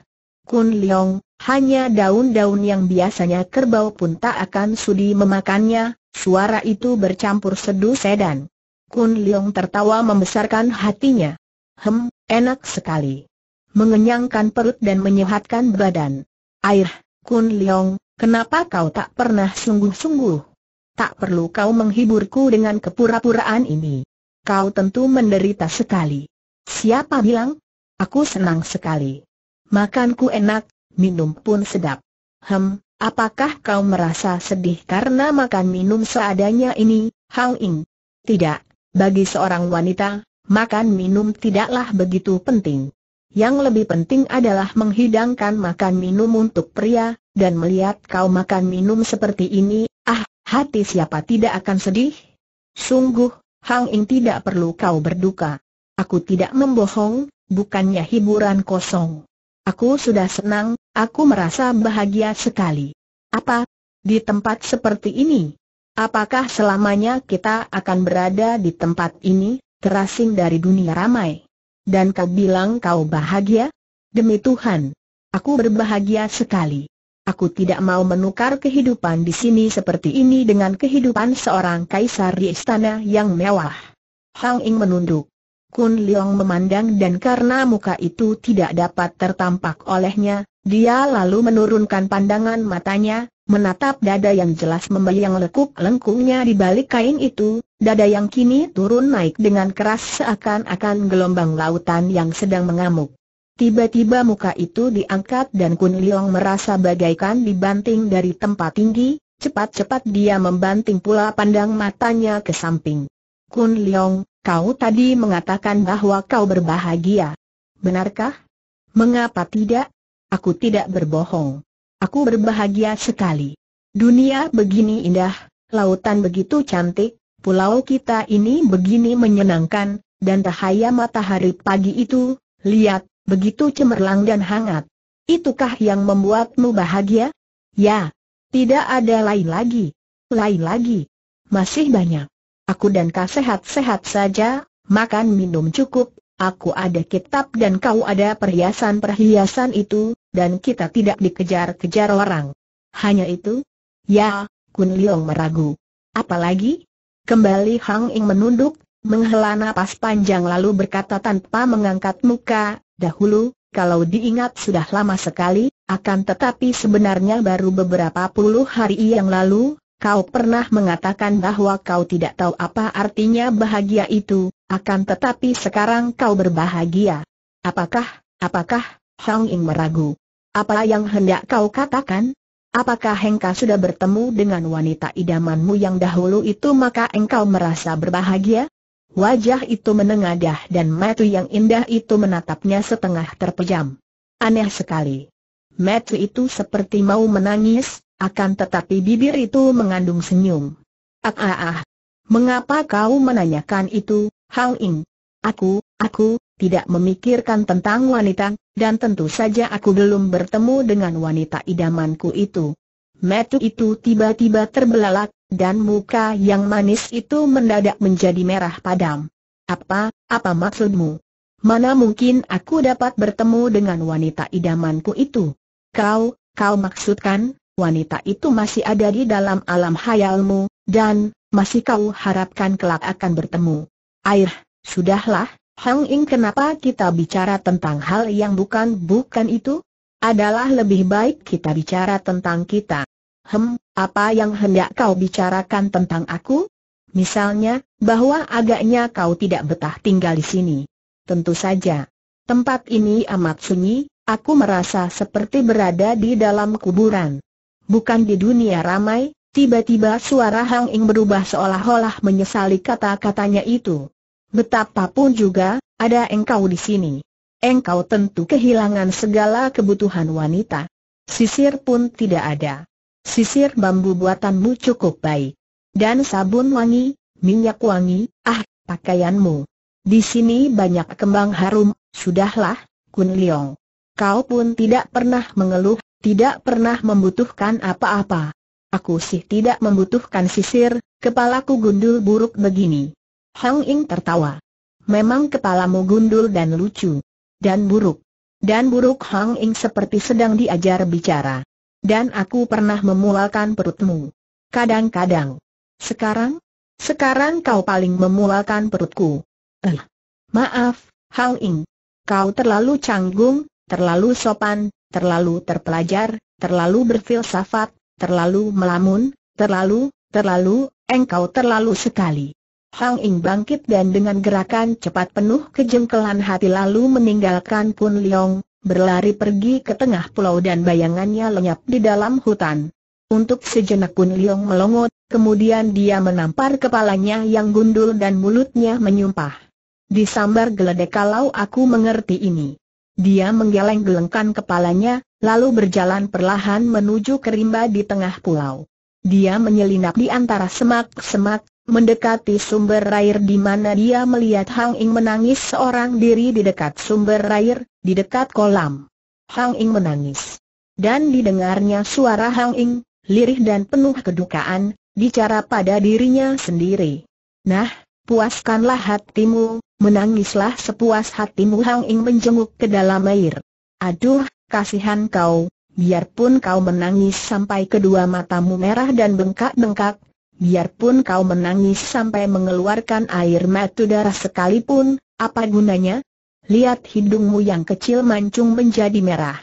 Kun Leong, hanya daun-daun yang biasanya kerbau pun tak akan sudi memakannya, suara itu bercampur sedu sedan. Kun Leong tertawa membesarkan hatinya. Hem, enak sekali. Mengenyangkan perut dan menyehatkan badan. Air, Kun Leong, kenapa kau tak pernah sungguh-sungguh? Tak perlu kau menghiburku dengan kepura-puraan ini. Kau tentu menderita sekali. Siapa bilang? Aku senang sekali. Makanku enak, minum pun sedap. Hem, apakah kau merasa sedih karena makan minum seadanya ini, Hang Ing? Tidak, bagi seorang wanita, makan minum tidaklah begitu penting. Yang lebih penting adalah menghidangkan makan minum untuk pria, dan melihat kau makan minum seperti ini, ah, hati siapa tidak akan sedih? Sungguh, Hang Ing tidak perlu kau berduka. Aku tidak membohong, bukannya hiburan kosong. Aku sudah senang, aku merasa bahagia sekali. Apa? Di tempat seperti ini? Apakah selamanya kita akan berada di tempat ini, terasing dari dunia ramai? Dan kau bilang kau bahagia? Demi Tuhan, aku berbahagia sekali. Aku tidak mau menukar kehidupan di sini seperti ini dengan kehidupan seorang kaisar di istana yang mewah. Hang Ing menunduk. Kun Leong memandang dan karena muka itu tidak dapat tertampak olehnya, dia lalu menurunkan pandangan matanya, menatap dada yang jelas membayang lekuk lengkungnya di balik kain itu, dada yang kini turun naik dengan keras seakan-akan gelombang lautan yang sedang mengamuk. Tiba-tiba muka itu diangkat dan Kun Leong merasa bagaikan dibanting dari tempat tinggi, cepat-cepat dia membanting pula pandang matanya ke samping. Kun Liong, Kau tadi mengatakan bahwa kau berbahagia. Benarkah? Mengapa tidak? Aku tidak berbohong. Aku berbahagia sekali. Dunia begini indah, lautan begitu cantik, pulau kita ini begini menyenangkan, dan cahaya matahari pagi itu, lihat, begitu cemerlang dan hangat. Itukah yang membuatmu bahagia? Ya, tidak ada lain lagi. Lain lagi. Masih banyak. Aku dan kau sehat-sehat saja, makan minum cukup, aku ada kitab dan kau ada perhiasan-perhiasan itu, dan kita tidak dikejar-kejar orang. Hanya itu? Ya, Kun Liong meragu. Apalagi? Kembali Hang Ing menunduk, menghela napas panjang lalu berkata tanpa mengangkat muka, dahulu, kalau diingat sudah lama sekali, akan tetapi sebenarnya baru beberapa puluh hari yang lalu, Kau pernah mengatakan bahwa kau tidak tahu apa artinya bahagia itu, akan tetapi sekarang kau berbahagia. Apakah, apakah, Hang Ying meragu. Apa yang hendak kau katakan? Apakah engkau sudah bertemu dengan wanita idamanmu yang dahulu itu maka engkau merasa berbahagia? Wajah itu menengadah dan mata yang indah itu menatapnya setengah terpejam. Aneh sekali. Mata itu seperti mau menangis, akan tetapi bibir itu mengandung senyum. Ah ah ah. Mengapa kau menanyakan itu, Hang Ing? Aku, aku, tidak memikirkan tentang wanita, dan tentu saja aku belum bertemu dengan wanita idamanku itu. Metu itu tiba-tiba terbelalak, dan muka yang manis itu mendadak menjadi merah padam. Apa, apa maksudmu? Mana mungkin aku dapat bertemu dengan wanita idamanku itu? Kau, kau maksudkan, wanita itu masih ada di dalam alam hayalmu, dan, masih kau harapkan kelak akan bertemu. Air, sudahlah, Hang Ing kenapa kita bicara tentang hal yang bukan-bukan itu? Adalah lebih baik kita bicara tentang kita. Hem, apa yang hendak kau bicarakan tentang aku? Misalnya, bahwa agaknya kau tidak betah tinggal di sini. Tentu saja. Tempat ini amat sunyi, aku merasa seperti berada di dalam kuburan bukan di dunia ramai, tiba-tiba suara Hang Ing berubah seolah-olah menyesali kata-katanya itu. Betapapun juga, ada engkau di sini. Engkau tentu kehilangan segala kebutuhan wanita. Sisir pun tidak ada. Sisir bambu buatanmu cukup baik. Dan sabun wangi, minyak wangi, ah, pakaianmu. Di sini banyak kembang harum, sudahlah, Kun Leong. Kau pun tidak pernah mengeluh, tidak pernah membutuhkan apa-apa. Aku sih tidak membutuhkan sisir, kepalaku gundul buruk begini. Hang Ying tertawa. Memang kepalamu gundul dan lucu. Dan buruk. Dan buruk Hang Ying seperti sedang diajar bicara. Dan aku pernah memualkan perutmu. Kadang-kadang. Sekarang? Sekarang kau paling memualkan perutku. Eh, maaf, Hang Ying. Kau terlalu canggung, terlalu sopan, terlalu terpelajar, terlalu berfilsafat, terlalu melamun, terlalu, terlalu, engkau terlalu sekali. Hang Ing bangkit dan dengan gerakan cepat penuh kejengkelan hati lalu meninggalkan Kun Leong, berlari pergi ke tengah pulau dan bayangannya lenyap di dalam hutan. Untuk sejenak Kun Leong melongot, kemudian dia menampar kepalanya yang gundul dan mulutnya menyumpah. Disambar geledek kalau aku mengerti ini. Dia menggeleng-gelengkan kepalanya, lalu berjalan perlahan menuju kerimba di tengah pulau. Dia menyelinap di antara semak-semak, mendekati sumber air di mana dia melihat Hang Ing menangis seorang diri di dekat sumber air, di dekat kolam. Hang Ing menangis. Dan didengarnya suara Hang Ing, lirih dan penuh kedukaan, bicara pada dirinya sendiri. Nah, puaskanlah hatimu, menangislah sepuas hatimu Hang Ing menjenguk ke dalam air. Aduh, kasihan kau, biarpun kau menangis sampai kedua matamu merah dan bengkak-bengkak, biarpun kau menangis sampai mengeluarkan air mata darah sekalipun, apa gunanya? Lihat hidungmu yang kecil mancung menjadi merah.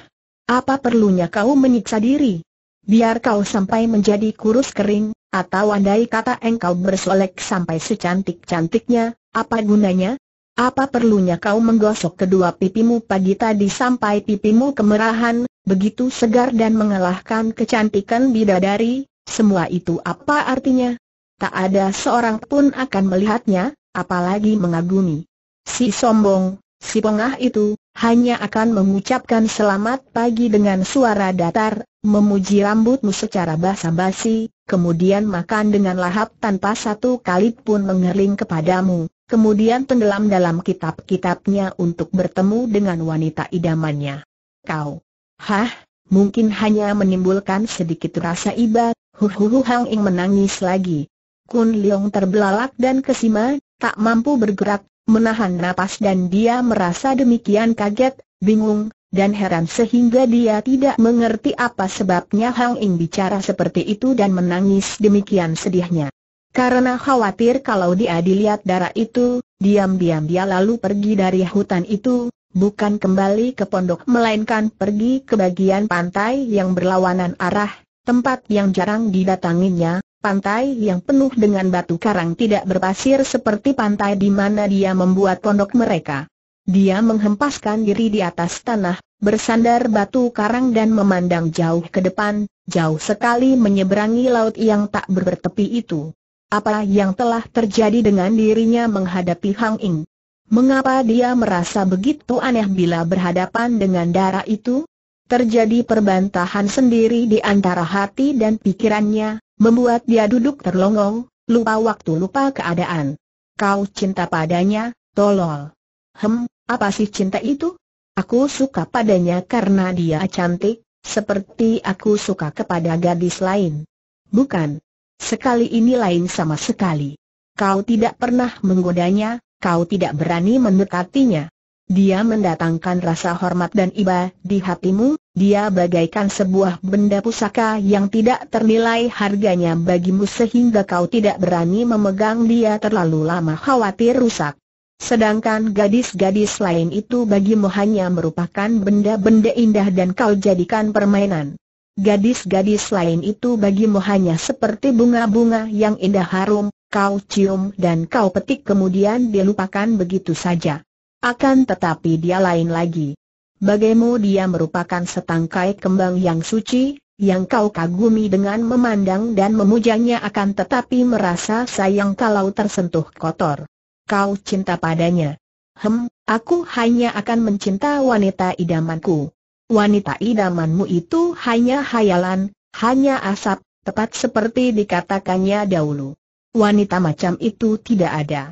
Apa perlunya kau menyiksa diri? Biar kau sampai menjadi kurus kering, atau andai kata engkau bersolek sampai secantik-cantiknya, apa gunanya? Apa perlunya kau menggosok kedua pipimu pagi tadi sampai pipimu kemerahan, begitu segar dan mengalahkan kecantikan bidadari, semua itu apa artinya? Tak ada seorang pun akan melihatnya, apalagi mengagumi. Si sombong, si pengah itu, hanya akan mengucapkan selamat pagi dengan suara datar, memuji rambutmu secara basa-basi, kemudian makan dengan lahap tanpa satu kali pun mengering kepadamu, kemudian tenggelam dalam kitab-kitabnya untuk bertemu dengan wanita idamannya. Kau, hah, mungkin hanya menimbulkan sedikit rasa iba, huhuhu Hang Ing menangis lagi. Kun Leong terbelalak dan kesima, tak mampu bergerak, menahan napas dan dia merasa demikian kaget, bingung, dan heran sehingga dia tidak mengerti apa sebabnya Hang Ing bicara seperti itu dan menangis demikian sedihnya. Karena khawatir kalau dia dilihat darah itu, diam-diam dia lalu pergi dari hutan itu, bukan kembali ke pondok melainkan pergi ke bagian pantai yang berlawanan arah, tempat yang jarang didatanginya, pantai yang penuh dengan batu karang tidak berpasir seperti pantai di mana dia membuat pondok mereka. Dia menghempaskan diri di atas tanah, bersandar batu karang dan memandang jauh ke depan, jauh sekali menyeberangi laut yang tak bertepi itu. Apa yang telah terjadi dengan dirinya menghadapi Hang Ing? Mengapa dia merasa begitu aneh bila berhadapan dengan darah itu? Terjadi perbantahan sendiri di antara hati dan pikirannya, membuat dia duduk terlongong, lupa waktu lupa keadaan. Kau cinta padanya, tolol. Hem, apa sih cinta itu? Aku suka padanya karena dia cantik, seperti aku suka kepada gadis lain. Bukan. Sekali ini lain sama sekali. Kau tidak pernah menggodanya, kau tidak berani mendekatinya. Dia mendatangkan rasa hormat dan iba di hatimu, dia bagaikan sebuah benda pusaka yang tidak ternilai harganya bagimu sehingga kau tidak berani memegang dia terlalu lama khawatir rusak. Sedangkan gadis-gadis lain itu bagimu hanya merupakan benda-benda indah dan kau jadikan permainan. Gadis-gadis lain itu bagimu hanya seperti bunga-bunga yang indah harum, kau cium dan kau petik kemudian dilupakan begitu saja. Akan tetapi dia lain lagi. Bagimu dia merupakan setangkai kembang yang suci, yang kau kagumi dengan memandang dan memujanya akan tetapi merasa sayang kalau tersentuh kotor kau cinta padanya. Hem, aku hanya akan mencinta wanita idamanku. Wanita idamanmu itu hanya hayalan, hanya asap, tepat seperti dikatakannya dahulu. Wanita macam itu tidak ada.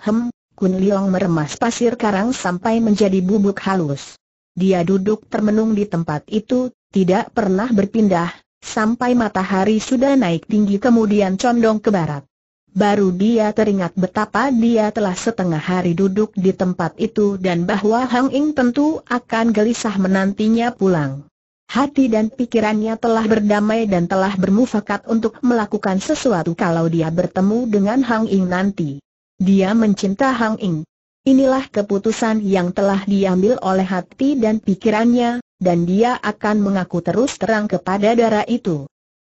Hem, Kun Liong meremas pasir karang sampai menjadi bubuk halus. Dia duduk termenung di tempat itu, tidak pernah berpindah, sampai matahari sudah naik tinggi kemudian condong ke barat. Baru dia teringat betapa dia telah setengah hari duduk di tempat itu dan bahwa Hang Ing tentu akan gelisah menantinya pulang. Hati dan pikirannya telah berdamai dan telah bermufakat untuk melakukan sesuatu kalau dia bertemu dengan Hang Ing nanti. Dia mencinta Hang Ing. Inilah keputusan yang telah diambil oleh hati dan pikirannya, dan dia akan mengaku terus terang kepada darah itu.